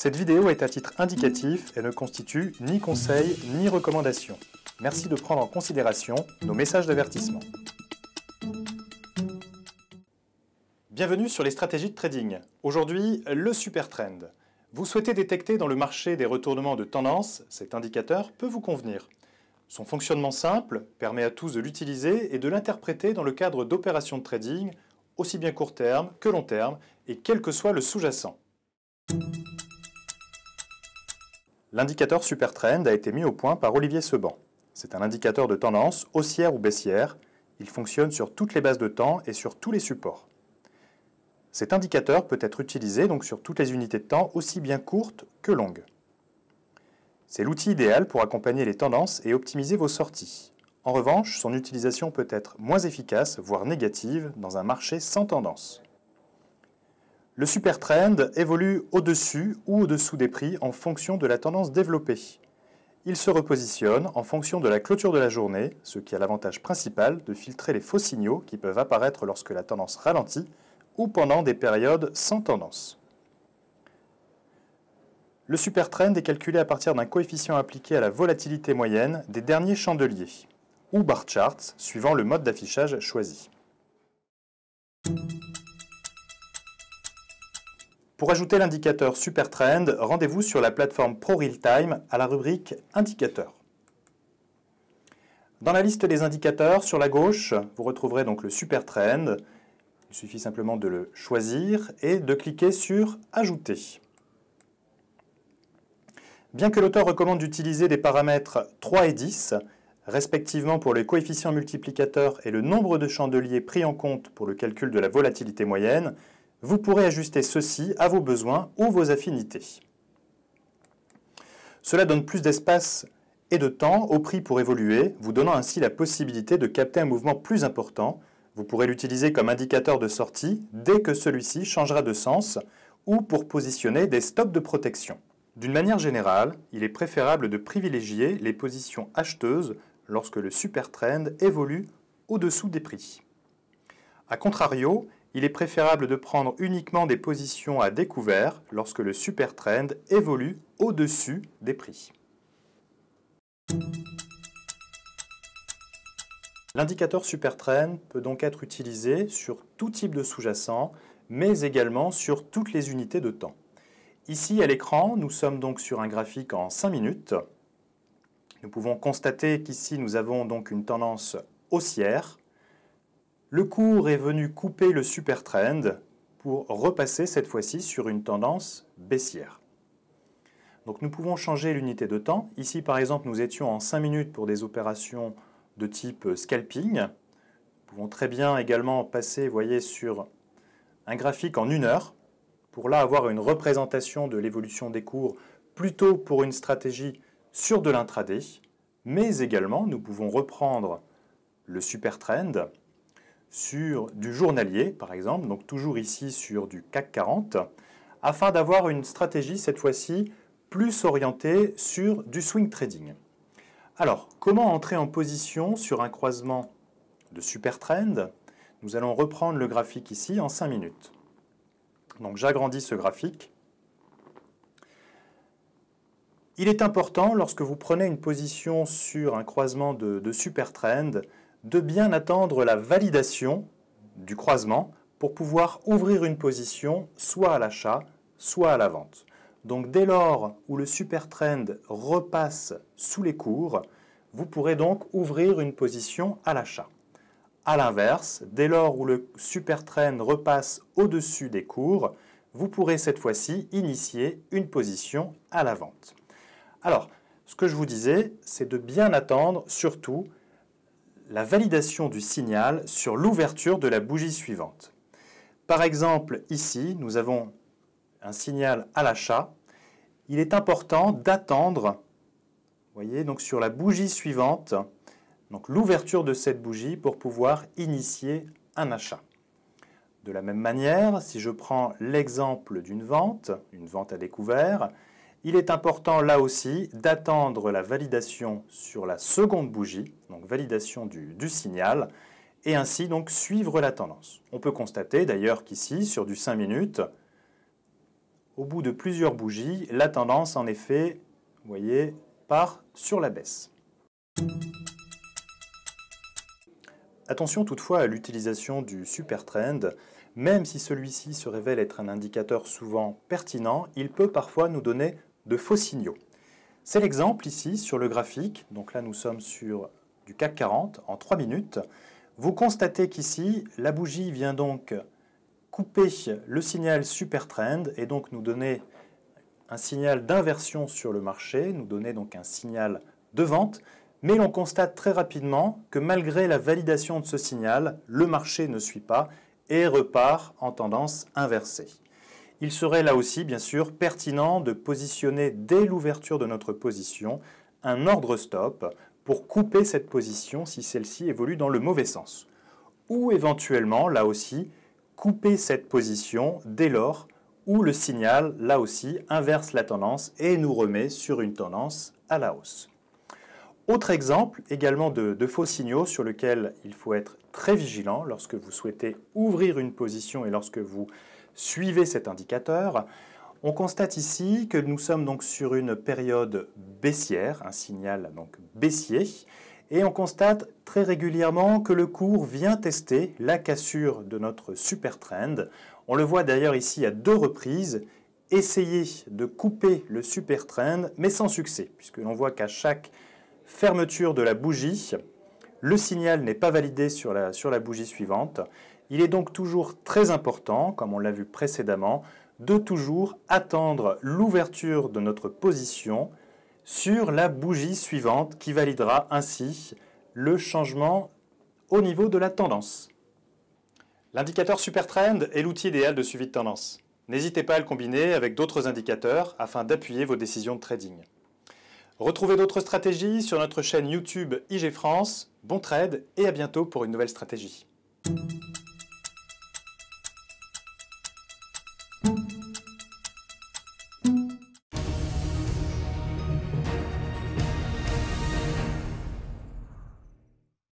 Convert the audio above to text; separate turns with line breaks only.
Cette vidéo est à titre indicatif et ne constitue ni conseil ni recommandation. Merci de prendre en considération nos messages d'avertissement. Bienvenue sur les stratégies de trading. Aujourd'hui, le super trend. Vous souhaitez détecter dans le marché des retournements de tendance, cet indicateur peut vous convenir. Son fonctionnement simple permet à tous de l'utiliser et de l'interpréter dans le cadre d'opérations de trading, aussi bien court terme que long terme, et quel que soit le sous-jacent. L'indicateur Supertrend a été mis au point par Olivier Seban. C'est un indicateur de tendance, haussière ou baissière. Il fonctionne sur toutes les bases de temps et sur tous les supports. Cet indicateur peut être utilisé donc sur toutes les unités de temps, aussi bien courtes que longues. C'est l'outil idéal pour accompagner les tendances et optimiser vos sorties. En revanche, son utilisation peut être moins efficace, voire négative, dans un marché sans tendance. Le super trend évolue au-dessus ou au-dessous des prix en fonction de la tendance développée. Il se repositionne en fonction de la clôture de la journée, ce qui a l'avantage principal de filtrer les faux signaux qui peuvent apparaître lorsque la tendance ralentit ou pendant des périodes sans tendance. Le supertrend est calculé à partir d'un coefficient appliqué à la volatilité moyenne des derniers chandeliers, ou bar charts, suivant le mode d'affichage choisi. Pour ajouter l'indicateur Supertrend, rendez-vous sur la plateforme ProRealTime à la rubrique Indicateurs. Dans la liste des indicateurs, sur la gauche, vous retrouverez donc le Supertrend. Il suffit simplement de le choisir et de cliquer sur Ajouter. Bien que l'auteur recommande d'utiliser des paramètres 3 et 10, respectivement pour les coefficients multiplicateurs et le nombre de chandeliers pris en compte pour le calcul de la volatilité moyenne, vous pourrez ajuster ceci à vos besoins ou vos affinités. Cela donne plus d'espace et de temps au prix pour évoluer, vous donnant ainsi la possibilité de capter un mouvement plus important. Vous pourrez l'utiliser comme indicateur de sortie dès que celui-ci changera de sens ou pour positionner des stops de protection. D'une manière générale, il est préférable de privilégier les positions acheteuses lorsque le super trend évolue au-dessous des prix. A contrario, il est préférable de prendre uniquement des positions à découvert lorsque le supertrend évolue au-dessus des prix. L'indicateur supertrend peut donc être utilisé sur tout type de sous-jacent, mais également sur toutes les unités de temps. Ici, à l'écran, nous sommes donc sur un graphique en 5 minutes. Nous pouvons constater qu'ici, nous avons donc une tendance haussière le cours est venu couper le super trend pour repasser cette fois-ci sur une tendance baissière. Donc nous pouvons changer l'unité de temps. Ici par exemple nous étions en 5 minutes pour des opérations de type scalping. Nous pouvons très bien également passer, voyez, sur un graphique en 1 heure pour là avoir une représentation de l'évolution des cours plutôt pour une stratégie sur de l'intraday. Mais également nous pouvons reprendre le super trend sur du journalier, par exemple, donc toujours ici sur du CAC 40, afin d'avoir une stratégie cette fois-ci plus orientée sur du swing trading. Alors, comment entrer en position sur un croisement de super trend Nous allons reprendre le graphique ici en 5 minutes. Donc j'agrandis ce graphique. Il est important, lorsque vous prenez une position sur un croisement de, de super trend, de bien attendre la validation du croisement pour pouvoir ouvrir une position soit à l'achat, soit à la vente. Donc dès lors où le super trend repasse sous les cours, vous pourrez donc ouvrir une position à l'achat. A l'inverse, dès lors où le super trend repasse au-dessus des cours, vous pourrez cette fois-ci initier une position à la vente. Alors, ce que je vous disais, c'est de bien attendre surtout la validation du signal sur l'ouverture de la bougie suivante. Par exemple, ici, nous avons un signal à l'achat. Il est important d'attendre, voyez, donc sur la bougie suivante, donc l'ouverture de cette bougie pour pouvoir initier un achat. De la même manière, si je prends l'exemple d'une vente, une vente à découvert, il est important là aussi d'attendre la validation sur la seconde bougie, donc validation du, signal, et ainsi donc suivre la tendance. On peut constater d'ailleurs qu'ici, sur du 5 minutes, au bout de plusieurs bougies, la tendance en effet, vous voyez, part sur la baisse. Attention toutefois à l'utilisation du supertrend. Même si celui-ci se révèle être un indicateur souvent pertinent, il peut parfois nous donner de faux signaux. C'est l'exemple ici sur le graphique, donc là nous sommes sur du CAC 40 en 3 minutes. Vous constatez qu'ici, la bougie vient donc couper le signal super trend et donc nous donner un signal d'inversion sur le marché, nous donner donc un signal de vente, mais l'on constate très rapidement que malgré la validation de ce signal, le marché ne suit pas et repart en tendance inversée il serait là aussi, bien sûr, pertinent de positionner dès l'ouverture de notre position un ordre stop pour couper cette position si celle-ci évolue dans le mauvais sens. Ou éventuellement, là aussi, couper cette position dès lors où le signal, là aussi, inverse la tendance et nous remet sur une tendance à la hausse. Autre exemple également de, faux signaux sur lesquels il faut être très vigilant lorsque vous souhaitez ouvrir une position et lorsque vous suivez cet indicateur. On constate ici que nous sommes donc sur une période baissière, un signal donc baissier, et on constate très régulièrement que le cours vient tester la cassure de notre super trend. On le voit d'ailleurs ici à deux reprises, essayer de couper le super trend, mais sans succès, puisque l'on voit qu'à chaque fermeture de la bougie, le signal n'est pas validé sur la, sur la bougie suivante. Il est donc toujours très important, comme on l'a vu précédemment, de toujours attendre l'ouverture de notre position sur la bougie suivante qui validera ainsi le changement au niveau de la tendance. L'indicateur Supertrend est l'outil idéal de suivi de tendance. N'hésitez pas à le combiner avec d'autres indicateurs afin d'appuyer vos décisions de trading. Retrouvez d'autres stratégies sur notre chaîne YouTube IG France. Bon trade et à bientôt pour une nouvelle stratégie.